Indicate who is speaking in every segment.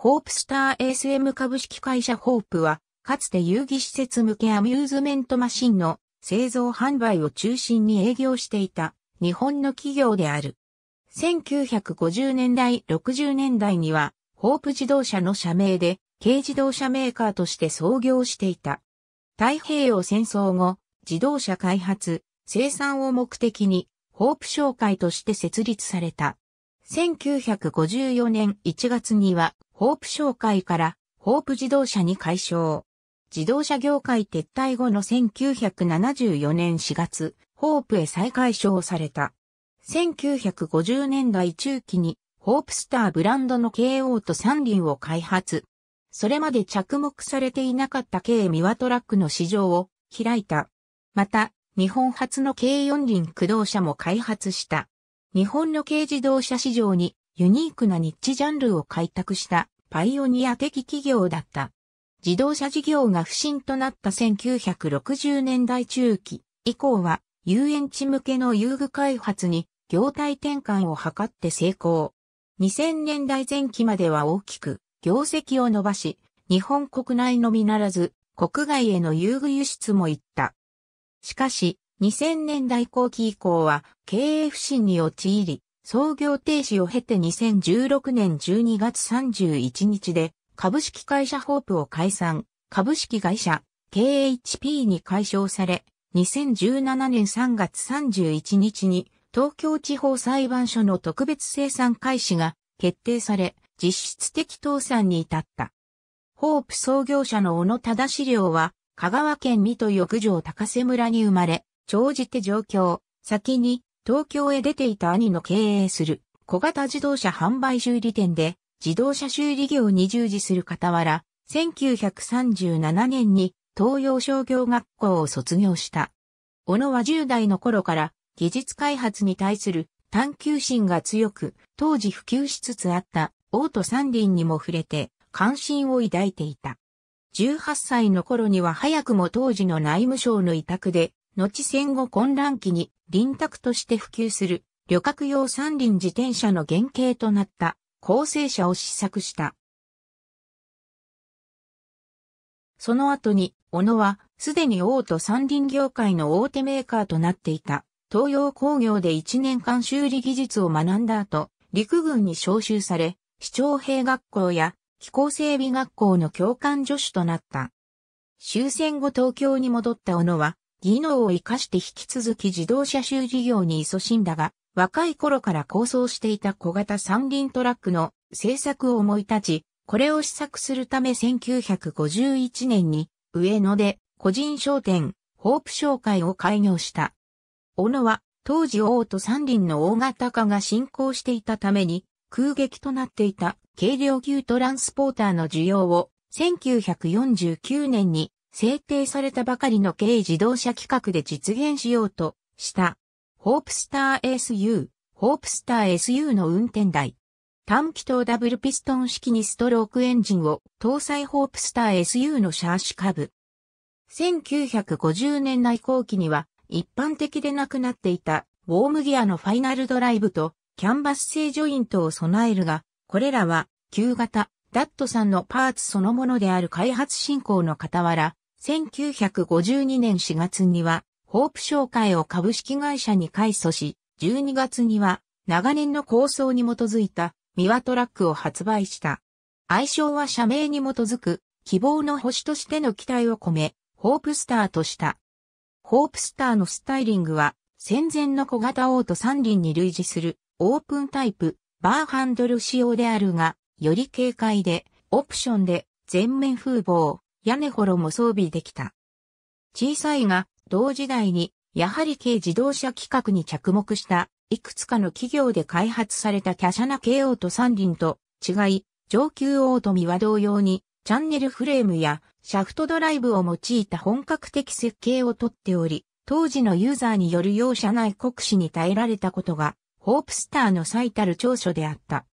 Speaker 1: ホープスター ASM 株式会社ホープは、かつて遊戯施設向けアミューズメントマシンの製造販売を中心に営業していた日本の企業である。1950年代、60年代には、ホープ自動車の社名で、軽自動車メーカーとして創業していた。太平洋戦争後、自動車開発、生産を目的に、ホープ商会として設立された。1954年1月には、ホープ商会からホープ自動車に解消。自動車業界撤退後の1974年4月、ホープへ再解消された。1950年代中期にホープスターブランドの KO と三輪を開発。それまで着目されていなかった K ミワトラックの市場を開いた。また、日本初の K 四輪駆動車も開発した。日本の軽自動車市場にユニークなニッチジャンルを開拓したパイオニア的企業だった。自動車事業が不振となった1960年代中期以降は遊園地向けの遊具開発に業態転換を図って成功。2000年代前期までは大きく業績を伸ばし、日本国内のみならず国外への遊具輸出も行った。しかし、2000年代後期以降は経営不振に陥り、創業停止を経て2016年12月31日で株式会社ホープを解散、株式会社 KHP に解消され、2017年3月31日に東京地方裁判所の特別生産開始が決定され、実質的倒産に至った。ホープ創業者の小野忠資料は、香川県水戸浴場高瀬村に生まれ、長じて上京、先に東京へ出ていた兄の経営する小型自動車販売修理店で自動車修理業に従事する傍ら、1937年に東洋商業学校を卒業した。小野は10代の頃から技術開発に対する探求心が強く、当時普及しつつあった大都三輪にも触れて関心を抱いていた。18歳の頃には早くも当時の内務省の委託で後戦後混乱期に輪郭として普及する旅客用三輪自転車の原型となった構成車を試作した。その後に、小野は、すでに大手三輪業界の大手メーカーとなっていた、東洋工業で1年間修理技術を学んだ後、陸軍に招集され、市長兵学校や機構整備学校の教官助手となった。終戦後東京に戻った小野は、技能を生かして引き続き自動車修理業に勤しんだが、若い頃から構想していた小型三輪トラックの製作を思い立ち、これを試作するため1951年に上野で個人商店、ホープ商会を開業した。小野は当時大と三輪の大型化が進行していたために空撃となっていた軽量級トランスポーターの需要を1949年に制定されたばかりの軽自動車規格で実現しようとした。ホープスター SU、ホープスター SU の運転台。短気筒ダブルピストン式にストロークエンジンを搭載ホープスター SU のシャーシ下部。1950年代後期には一般的でなくなっていたウォームギアのファイナルドライブとキャンバス製ジョイントを備えるが、これらは旧型ダットさんのパーツそのものである開発進行の傍ら、1952年4月には、ホープ商会を株式会社に改組し、12月には、長年の構想に基づいた、ミワトラックを発売した。愛称は社名に基づく、希望の星としての期待を込め、ホープスターとした。ホープスターのスタイリングは、戦前の小型オート三輪に類似する、オープンタイプ、バーハンドル仕様であるが、より軽快で、オプションで、全面風貌、屋根幌も装備できた。小さいが、同時代に、やはり軽自動車規格に着目した、いくつかの企業で開発された華奢な京王と三輪と違い、上級オートミは同様に、チャンネルフレームやシャフトドライブを用いた本格的設計をとっており、当時のユーザーによる容赦ない酷使に耐えられたことが、ホープスターの最たる長所であった。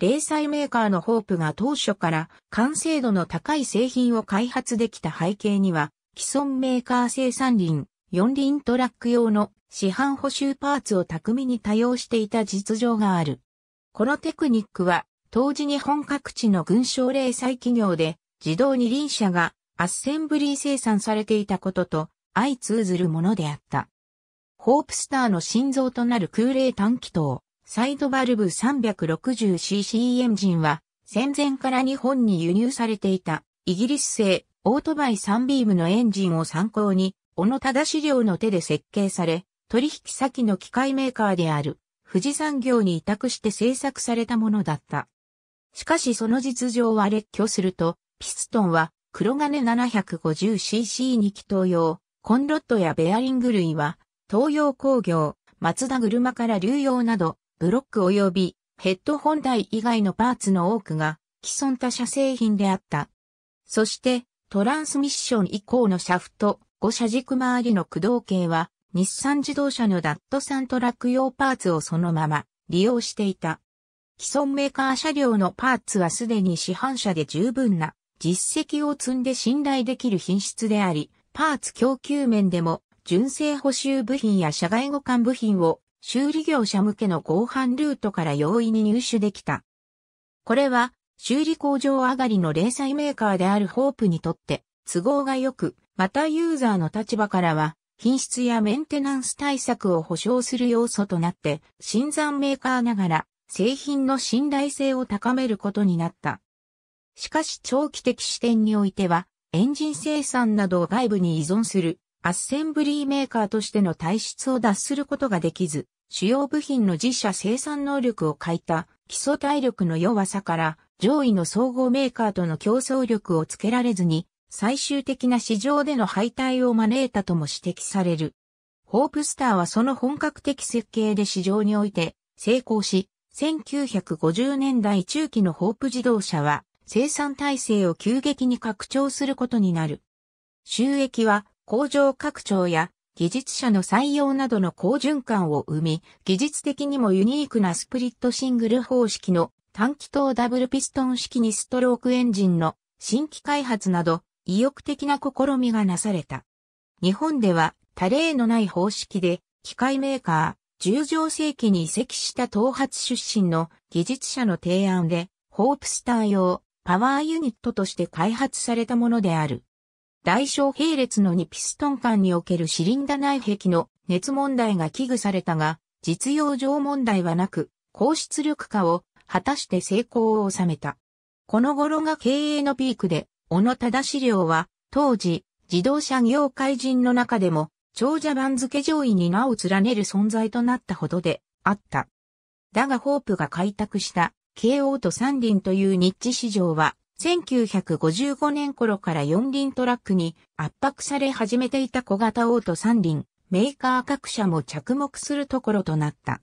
Speaker 1: 零細メーカーのホープが当初から完成度の高い製品を開発できた背景には、既存メーカー生産輪、四輪トラック用の市販補修パーツを巧みに多用していた実情がある。このテクニックは、当時日本各地の軍省零細企業で、自動二輪車がアッセンブリー生産されていたことと相通ずるものであった。ホープスターの心臓となる空冷短気筒。サイドバルブ 360cc エンジンは戦前から日本に輸入されていたイギリス製オートバイ3ビームのエンジンを参考に小野忠資料の手で設計され取引先の機械メーカーである富士産業に委託して製作されたものだった。しかしその実情は列挙すると、ピストンは黒金 750cc に気東用、コンロットやベアリング類は東洋工業、松田車から流用などブロック及びヘッド本体以外のパーツの多くが既存他社製品であった。そしてトランスミッション以降のシャフト、5車軸周りの駆動系は日産自動車のダットサントラック用パーツをそのまま利用していた。既存メーカー車両のパーツはすでに市販車で十分な実績を積んで信頼できる品質であり、パーツ供給面でも純正補修部品や社外互換部品を修理業者向けの合板ルートから容易に入手できた。これは、修理工場上がりの零細メーカーであるホープにとって都合が良く、またユーザーの立場からは、品質やメンテナンス対策を保証する要素となって、新参メーカーながら製品の信頼性を高めることになった。しかし長期的視点においては、エンジン生産などを外部に依存するアッセンブリーメーカーとしての体質を脱することができず、主要部品の自社生産能力を欠いた基礎体力の弱さから上位の総合メーカーとの競争力をつけられずに最終的な市場での敗退を招いたとも指摘される。ホープスターはその本格的設計で市場において成功し、1950年代中期のホープ自動車は生産体制を急激に拡張することになる。収益は工場拡張や技術者の採用などの好循環を生み、技術的にもユニークなスプリットシングル方式の短気筒ダブルピストン式にストロークエンジンの新規開発など意欲的な試みがなされた。日本では多例のない方式で機械メーカー、十条世紀に移籍した東発出身の技術者の提案で、ホープスター用パワーユニットとして開発されたものである。大小並列の2ピストン間におけるシリンダ内壁の熱問題が危惧されたが、実用上問題はなく、高出力化を果たして成功を収めた。この頃が経営のピークで、小野忠資料は、当時、自動車業界人の中でも、長者番付上位に名を連ねる存在となったほどであった。だがホープが開拓した、KO と三輪というニッチ市場は、1955年頃から4輪トラックに圧迫され始めていた小型オート3輪、メーカー各社も着目するところとなった。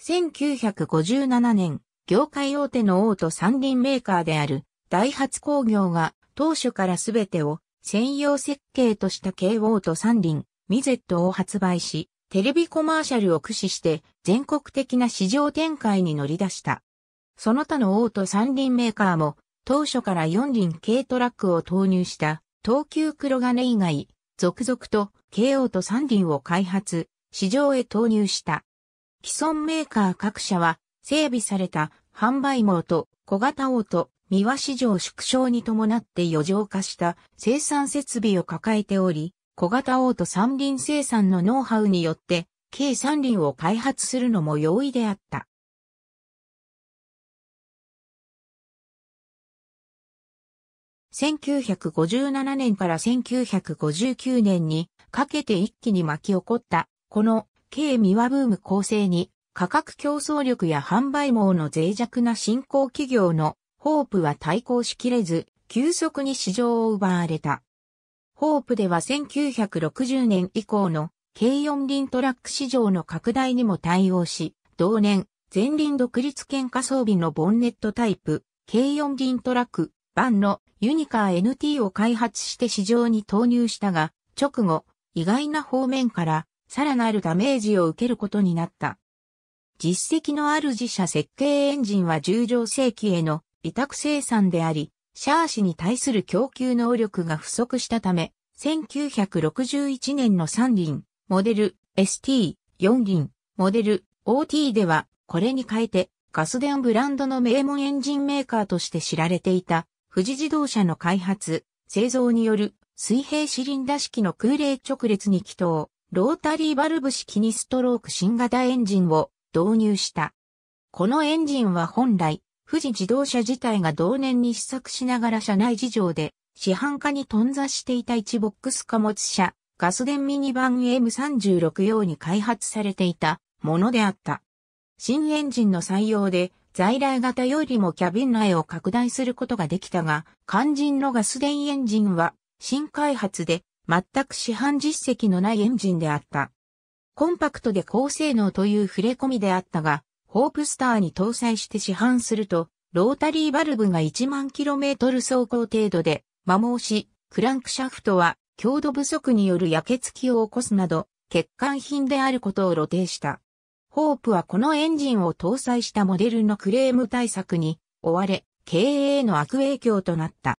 Speaker 1: 1957年、業界大手のオート3輪メーカーであるダイハツ工業が当初からすべてを専用設計とした軽オート3輪、ミゼットを発売し、テレビコマーシャルを駆使して全国的な市場展開に乗り出した。その他のオート三輪メーカーも当初から4輪軽トラックを投入した東急黒金以外、続々と軽オと3輪を開発、市場へ投入した。既存メーカー各社は整備された販売網と小型オと三輪市場縮小に伴って余剰化した生産設備を抱えており、小型オと三輪生産のノウハウによって、計3輪を開発するのも容易であった。1957年から1959年にかけて一気に巻き起こった、この軽ミワブーム構成に価格競争力や販売網の脆弱な新興企業のホープは対抗しきれず、急速に市場を奪われた。ホープでは1960年以降の軽四輪トラック市場の拡大にも対応し、同年、前輪独立喧嘩装備のボンネットタイプ、軽四輪トラック版のユニカー NT を開発して市場に投入したが、直後、意外な方面からさらなるダメージを受けることになった。実績のある自社設計エンジンは十乗世紀への委託生産であり、シャーシに対する供給能力が不足したため、1961年の3輪、モデル ST、4輪、モデル OT では、これに変えて、ガス電ブランドの名門エンジンメーカーとして知られていた富士自動車の開発、製造による水平シリンダ式の空冷直列に気筒、ロータリーバルブ式にストローク新型エンジンを導入した。このエンジンは本来、富士自動車自体が同年に試作しながら車内事情で市販化に頓挫していた1ボックス貨物車、ガス電ミニバン M36 用に開発されていたものであった。新エンジンの採用で在来型よりもキャビン内を拡大することができたが、肝心のガス電エンジンは新開発で全く市販実績のないエンジンであった。コンパクトで高性能という触れ込みであったが、ホープスターに搭載して市販すると、ロータリーバルブが1万 km 走行程度で摩耗し、クランクシャフトは強度不足による焼けつきを起こすなど、欠陥品であることを露呈した。ホープはこのエンジンを搭載したモデルのクレーム対策に追われ、経営への悪影響となった。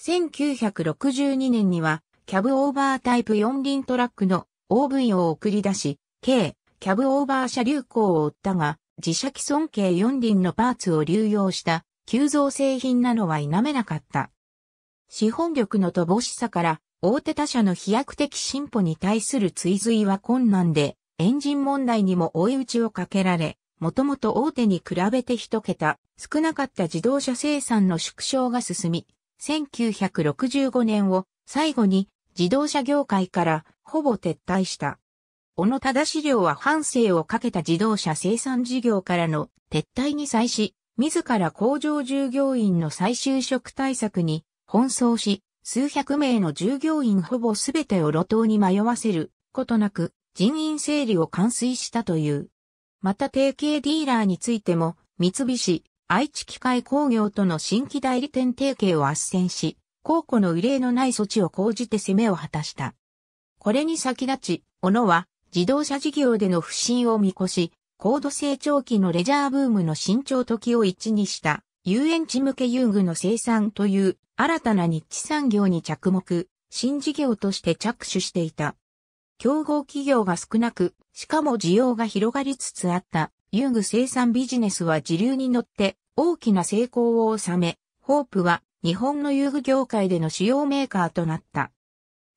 Speaker 1: 1962年には、キャブオーバータイプ4輪トラックの OV を送り出し、軽、キャブオーバー車流行を追ったが、自社既存系4輪のパーツを流用した急増製品なのは否めなかった。資本力の乏しさから、大手他社の飛躍的進歩に対する追随は困難で、エンジン問題にも追い打ちをかけられ、もともと大手に比べて一桁少なかった自動車生産の縮小が進み、1965年を最後に自動車業界からほぼ撤退した。小野忠資料は半生をかけた自動車生産事業からの撤退に際し、自ら工場従業員の再就職対策に奔走し、数百名の従業員ほぼすべてを路頭に迷わせることなく、人員整理を完遂したという。また提携ディーラーについても、三菱、愛知機械工業との新規代理店提携を斡旋し、公庫の異例のない措置を講じて攻めを果たした。これに先立ち、小野は自動車事業での不振を見越し、高度成長期のレジャーブームの伸長時を一にした遊園地向け遊具の生産という新たな日地産業に着目、新事業として着手していた。競合企業が少なく、しかも需要が広がりつつあった遊具生産ビジネスは時流に乗って大きな成功を収め、ホープは日本の遊具業界での主要メーカーとなった。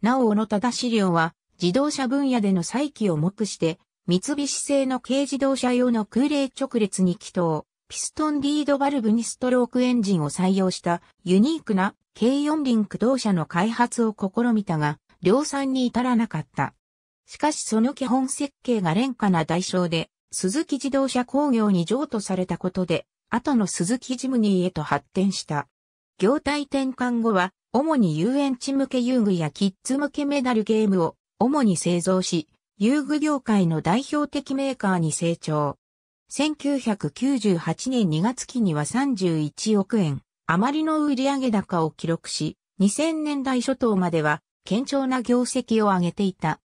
Speaker 1: なお小野忠資料は自動車分野での再起を目して、三菱製の軽自動車用の空冷直列に気筒、ピストンリードバルブにストロークエンジンを採用したユニークな軽四輪駆動車の開発を試みたが、量産に至らなかった。しかしその基本設計が廉価な代償で、鈴木自動車工業に譲渡されたことで、後の鈴木ジムニーへと発展した。業態転換後は、主に遊園地向け遊具やキッズ向けメダルゲームを主に製造し、遊具業界の代表的メーカーに成長。1998年2月期には31億円、余りの売上高を記録し、2000年代初頭までは堅調な業績を上げていた。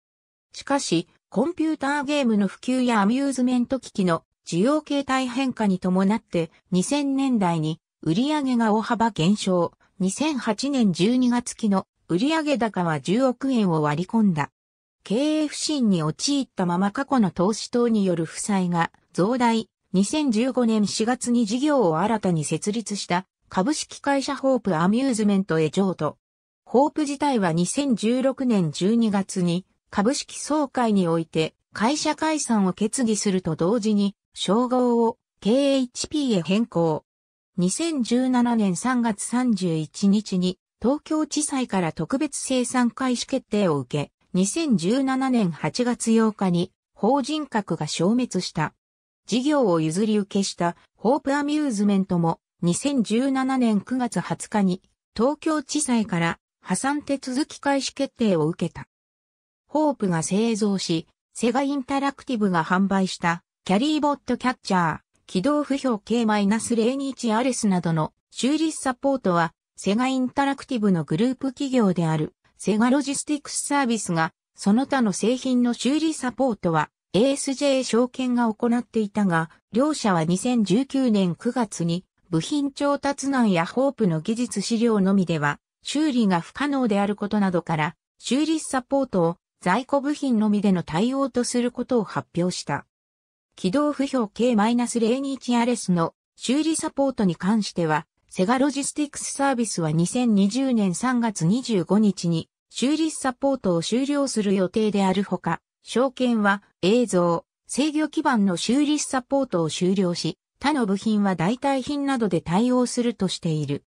Speaker 1: しかし、コンピューターゲームの普及やアミューズメント機器の需要形態変化に伴って2000年代に売上が大幅減少。2008年12月期の売上高は10億円を割り込んだ。経営不振に陥ったまま過去の投資等による負債が増大。2015年4月に事業を新たに設立した株式会社ホープアミューズメントへ譲渡。ホープ自体は2016年12月に株式総会において会社解散を決議すると同時に、称号を KHP へ変更。2017年3月31日に東京地裁から特別生産開始決定を受け、2017年8月8日に法人格が消滅した。事業を譲り受けしたホープアミューズメントも2017年9月20日に東京地裁から破産手続き開始決定を受けた。ホープが製造し、セガインタラクティブが販売したキャリーボットキャッチャー、起動不評 K-02 アレスなどの修理サポートは、セガインタラクティブのグループ企業である、セガロジスティックスサービスが、その他の製品の修理サポートは、ASJ 証券が行っていたが、両社は2019年9月に、部品調達難やホープの技術資料のみでは、修理が不可能であることなどから、修理サポートを在庫部品のみでの対応とすることを発表した。軌道不評 K-021RS の修理サポートに関しては、セガロジスティックスサービスは2020年3月25日に修理サポートを終了する予定であるほか、証券は映像、制御基盤の修理サポートを終了し、他の部品は代替品などで対応するとしている。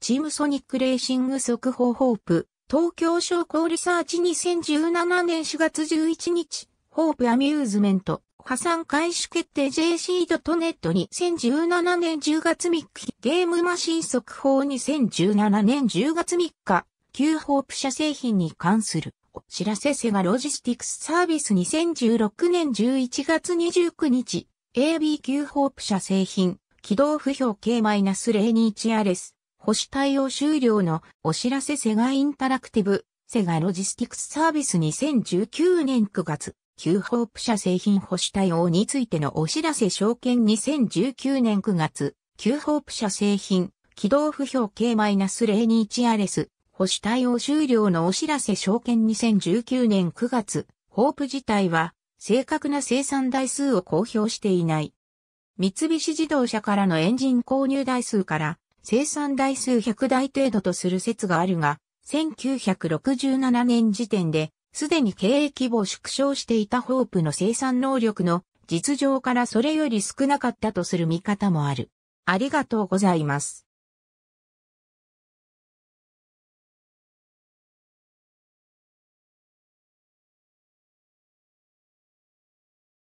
Speaker 1: チームソニックレーシング速報ホープ東京商工リサーチ2017年4月11日、ホープアミューズメント、破産開始決定 JC.net 2017年10月3日、ゲームマシン速報2017年10月3日、旧ホープ社製品に関する、お知らせセガロジスティクスサービス2016年11月29日、AB 旧ホープ社製品、起動不評 k 0アレス。保守対応終了のお知らせセガインタラクティブ、セガロジスティクスサービス2019年9月、旧ホープ社製品保守対応についてのお知らせ証券2019年9月、旧ホープ社製品、軌道不評 k 0 2 1レス、保守対応終了のお知らせ証券2019年9月、ホープ自体は、正確な生産台数を公表していない。三菱自動車からのエンジン購入台数から、生産台数100台程度とする説があるが、1967年時点で、すでに経営規模を縮小していたホープの生産能力の実情からそれより少なかったとする見方もある。ありがとうございます。